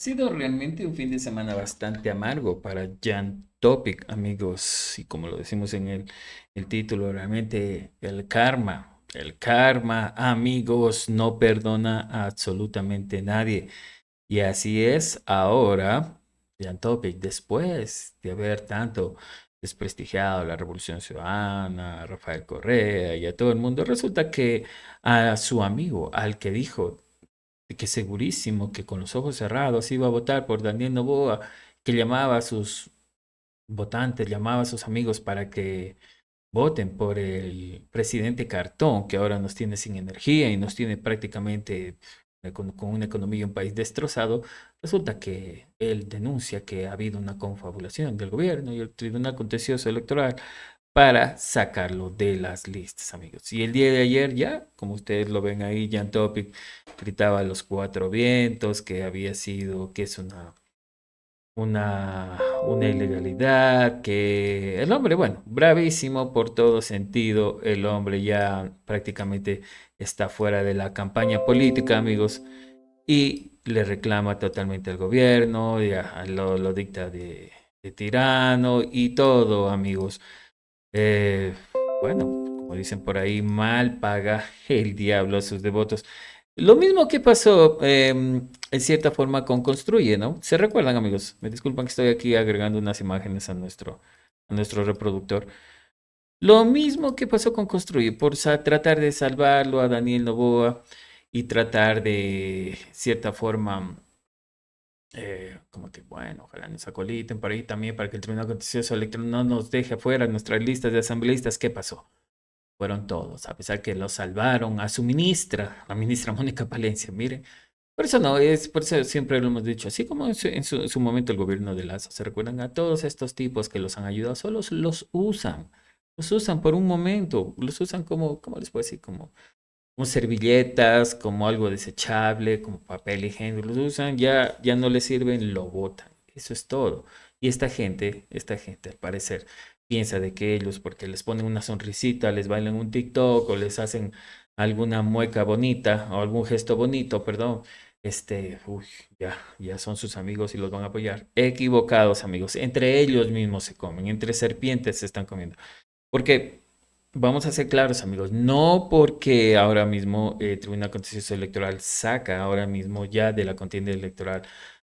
sido realmente un fin de semana bastante amargo para Jan Topic, amigos. Y como lo decimos en el, el, título, realmente el karma, el karma, amigos, no perdona a absolutamente nadie. Y así es ahora Jan Topic, después de haber tanto desprestigiado a la Revolución Ciudadana, a Rafael Correa y a todo el mundo, resulta que a su amigo, al que dijo que segurísimo que con los ojos cerrados iba a votar por Daniel Novoa, que llamaba a sus votantes, llamaba a sus amigos para que voten por el presidente Cartón, que ahora nos tiene sin energía y nos tiene prácticamente eh, con, una economía y un país destrozado, resulta que él denuncia que ha habido una confabulación del gobierno y el Tribunal Contencioso Electoral para sacarlo de las listas, amigos. Y el día de ayer ya, como ustedes lo ven ahí, Jan Topic gritaba los cuatro vientos, que había sido, que es una, una, una ilegalidad, que el hombre, bueno, bravísimo por todo sentido, el hombre ya prácticamente está fuera de la campaña política, amigos, y le reclama totalmente al gobierno, ya lo, dicta de, de tirano y todo, amigos. Eh, bueno, como dicen por ahí, mal paga el diablo a sus devotos. Lo mismo que pasó em, en cierta forma con Construye, ¿no? ¿Se recuerdan, amigos? Me disculpan que estoy aquí agregando unas imágenes a nuestro, a nuestro reproductor. Lo mismo que pasó con Construye, por tratar de salvarlo a Daniel Novoa y tratar de cierta forma eh, como que bueno, ojalá nos acoliten por ahí también, para que el Tribunal Contencioso electrónico no nos deje fuera nuestras listas de asambleístas. ¿Qué pasó? Fueron todos, a pesar que los salvaron a su ministra, la ministra Mónica Palencia, mire. Por eso no, es, por eso siempre lo hemos dicho, así como en su, momento el gobierno de Lazo, se recuerdan a todos estos tipos que los han ayudado, solo los usan, los usan por un momento, los usan como, ¿cómo les puedo decir? Como como servilletas, como algo desechable, como papel higiénico, los usan, ya, ya no les sirven, lo botan. Eso es todo. Y esta gente, esta gente al parecer, piensa de que ellos, porque les ponen una sonrisita, les bailan un TikTok o les hacen alguna mueca bonita o algún gesto bonito, perdón, este, ya, ya son sus amigos y los van a apoyar. Equivocados, amigos. Entre ellos mismos se comen, entre serpientes se están comiendo. Porque vamos a ser claros, amigos, no porque ahora mismo el eh, Tribunal Contencioso Electoral saca ahora mismo ya de la contienda electoral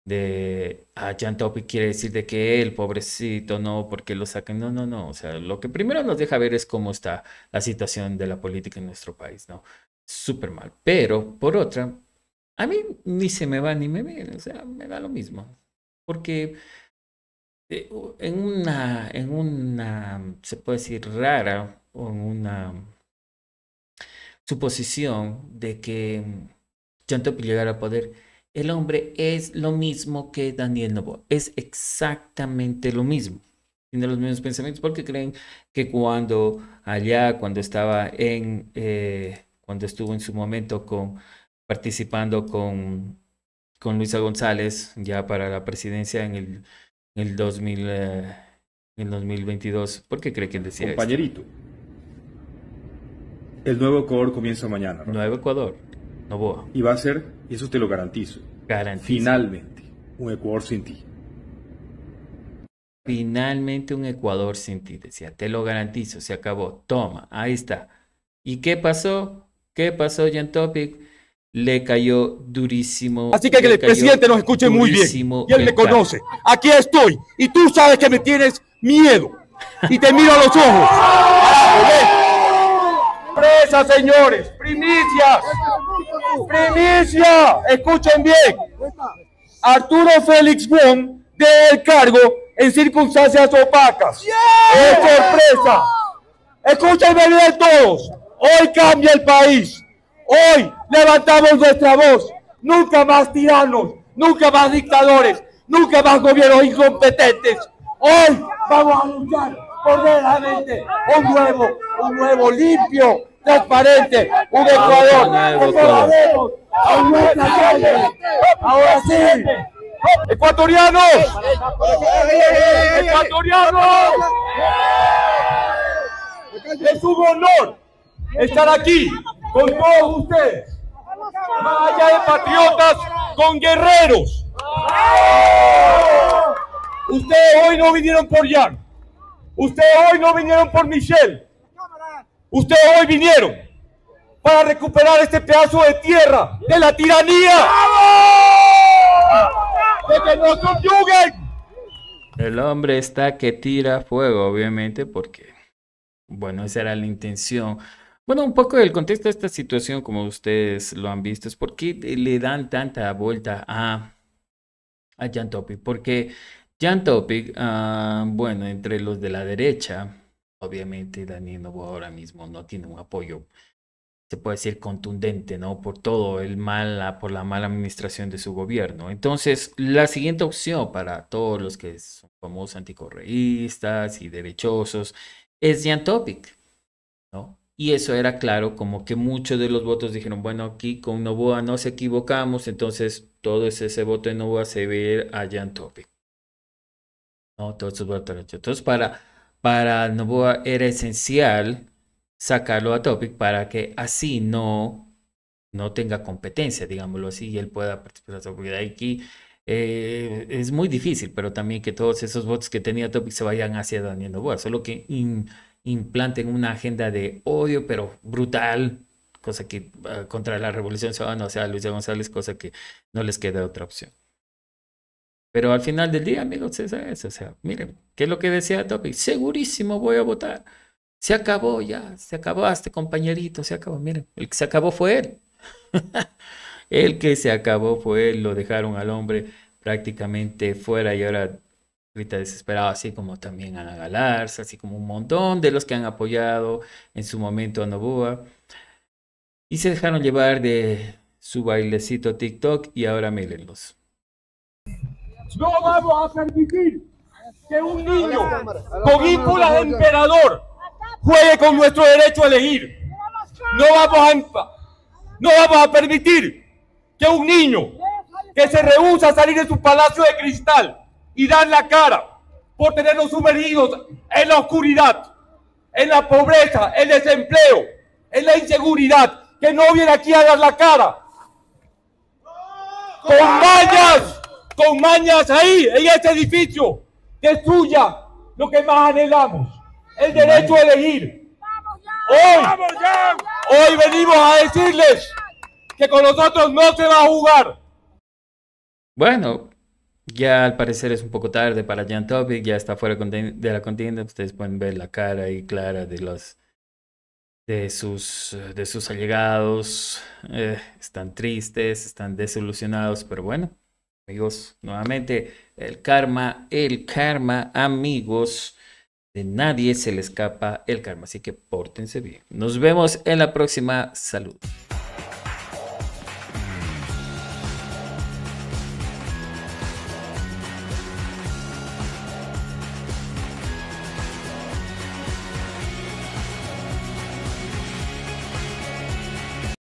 de a ah, Jan Topic quiere decir de que el pobrecito, no, porque lo sacan. No, no, no. O sea, lo que primero nos deja ver es cómo está la situación de la política en nuestro país, ¿no? Súper mal. Pero, por otra, a mí ni se me va ni me viene. O sea, me da lo mismo. Porque eh, en una, en una, se puede decir, rara con una suposición de que John llegara a poder. El hombre es lo mismo que Daniel Novo, es exactamente lo mismo. Tiene los mismos pensamientos porque creen que cuando allá, cuando estaba en, eh, cuando estuvo en su momento con, participando con, con Luisa González ya para la presidencia en el, en el 2000, eh, en 2022, ¿por qué cree que decía Compañerito. El nuevo Ecuador comienza mañana. Nuevo Ecuador, no voy Y va a ser, y eso te lo garantizo, finalmente, un Ecuador sin ti. Finalmente un Ecuador sin ti, decía, te lo garantizo, se acabó, toma, ahí está. ¿Y qué pasó? ¿Qué pasó, Jan Topic? le cayó durísimo. Así que que el presidente nos escuche muy bien. Y él me conoce. Aquí estoy. Y tú sabes que me tienes miedo. Y te miro a los ojos. ¡Ah! sorpresa, señores. ¡Primicias! Primicia. Escuchen bien. Arturo Félix Wong de el cargo en circunstancias opacas. Es sorpresa. Escúchenme bien todos. Hoy cambia el país. Hoy levantamos nuestra voz. Nunca más tiranos, nunca más dictadores, nunca más gobiernos incompetentes. Hoy vamos a luchar por un nuevo, un nuevo limpio, transparente, un Ecuador Ahora sí. ¡Ecuatorianos! ¡Ecuatorianos! Es un honor estar aquí con todos ustedes. Más allá de patriotas, con guerreros. Ustedes hoy no vinieron por Jan. Ustedes hoy no vinieron por Michelle. Ustedes hoy vinieron para recuperar este pedazo de tierra de la tiranía. ¡De que El hombre está que tira fuego, obviamente, porque, bueno, esa era la intención. Bueno, un poco del contexto de esta situación, como ustedes lo han visto, es por qué le dan tanta vuelta a, a Jan Topic. Porque Jan Topic, ah, bueno, entre los de la derecha, obviamente Daniel Novoa ahora mismo no tiene un apoyo, se puede decir, contundente, ¿no? Por todo el mal, ah, por la mala administración de su gobierno. Entonces, la siguiente opción para todos los que son famosos anticorreístas y derechosos es Jan Topic, ¿no? Y eso era claro, como que muchos de los votos dijeron, bueno, aquí con Novoa nos equivocamos, entonces todo ese, voto de Novoa se ve a Jan Topic. ¿No? Todos esos votos. Entonces, para para Novoa era esencial sacarlo a Topic para que así no, no tenga competencia, digámoslo así, y él pueda participar. Porque aquí eh, es muy difícil, pero también que todos esos votos que tenía Topic se vayan hacia Daniel Novoa, solo que implanten una agenda de odio, pero brutal, cosa que ah, contra la Revolución Ciudadana, o sea, Luis González, cosa que no les queda otra opción. Pero al final del día, amigos, es eso. O sea, miren, ¿qué es lo que decía Topi? Segurísimo voy a votar. Se acabó ya, se acabó este compañerito, se acabó. Miren, el que se acabó fue él. el que se acabó fue él, lo dejaron al hombre prácticamente fuera y ahora grita desesperado, así como también Ana Galarza, así como un montón de los que han apoyado en su momento a Novoa. Y se dejaron llevar de su bailecito TikTok y ahora mírenlos. No vamos a permitir que un niño con ímpulas de emperador juegue con nuestro derecho a elegir. No vamos a, no vamos a permitir que un niño que se rehúsa a salir de su palacio de cristal y dar la cara por tenernos sumergidos en la oscuridad, en la pobreza, el desempleo, en la inseguridad, que no viene aquí a dar la cara. Con vallas con mañas ahí, en este edificio. es tuya lo que más anhelamos, el derecho a elegir. Hoy, hoy venimos a decirles que con nosotros no se va a jugar. Bueno, ya al parecer es un poco tarde para Jan Topic, ya está fuera de la contienda. Ustedes pueden ver la cara ahí clara de los sus, de sus allegados. Eh, están tristes, están desilusionados, pero bueno, Amigos, nuevamente, el karma, el karma, amigos, de nadie se le escapa el karma, así que pórtense bien. Nos vemos en la próxima. Salud.